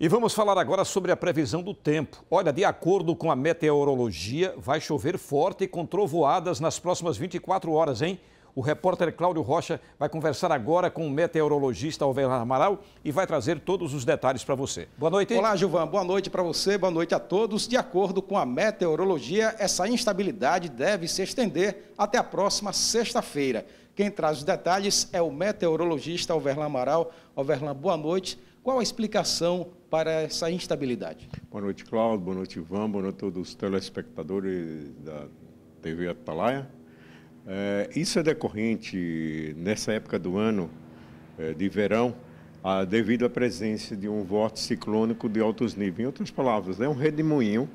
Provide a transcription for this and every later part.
E vamos falar agora sobre a previsão do tempo. Olha, de acordo com a meteorologia, vai chover forte e com trovoadas nas próximas 24 horas, hein? O repórter Cláudio Rocha vai conversar agora com o meteorologista Alveira Amaral e vai trazer todos os detalhes para você. Boa noite. Olá, Gilvan. Boa noite para você, boa noite a todos. De acordo com a meteorologia, essa instabilidade deve se estender até a próxima sexta-feira. Quem traz os detalhes é o meteorologista Alverlan Amaral. Alverlan, boa noite. Qual a explicação para essa instabilidade? Boa noite, Cláudio. Boa noite, Ivan. Boa noite a todos os telespectadores da TV Atalaia. É, isso é decorrente, nessa época do ano é, de verão, a, devido à presença de um vórtice ciclônico de altos níveis. Em outras palavras, é um redemoinho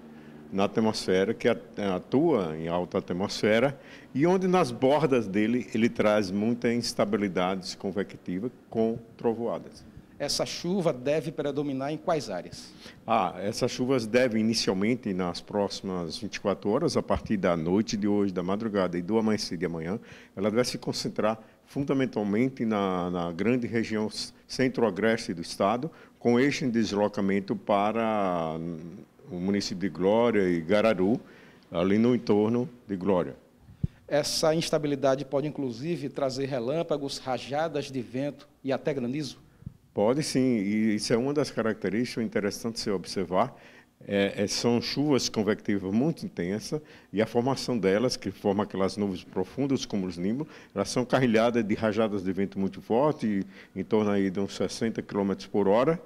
na atmosfera que atua em alta atmosfera e onde nas bordas dele ele traz muita instabilidade convectiva com trovoadas essa chuva deve predominar em quais áreas? Ah, essas chuvas devem inicialmente nas próximas 24 horas, a partir da noite de hoje, da madrugada e do amanhecer de amanhã, ela deve se concentrar fundamentalmente na, na grande região centro-agreste do estado, com este deslocamento para hum, o município de Glória e Gararu, ali no entorno de Glória. Essa instabilidade pode, inclusive, trazer relâmpagos, rajadas de vento e até granizo? Pode sim, e isso é uma das características interessantes de se observar. É, é, são chuvas convectivas muito intensas e a formação delas, que forma aquelas nuvens profundas, como os nimbos, elas são carrilhadas de rajadas de vento muito forte, em torno aí de uns 60 km por hora,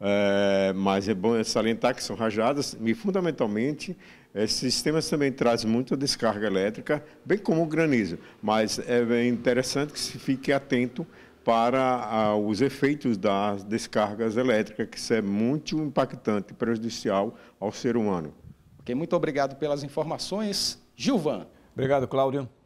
é, mas é bom salientar que são rajadas e, fundamentalmente, é, esses sistemas também trazem muita descarga elétrica, bem como o granizo. Mas é interessante que se fique atento para ah, os efeitos das descargas elétricas, que isso é muito impactante e prejudicial ao ser humano. Ok, muito obrigado pelas informações. Gilvan. Obrigado, Cláudio.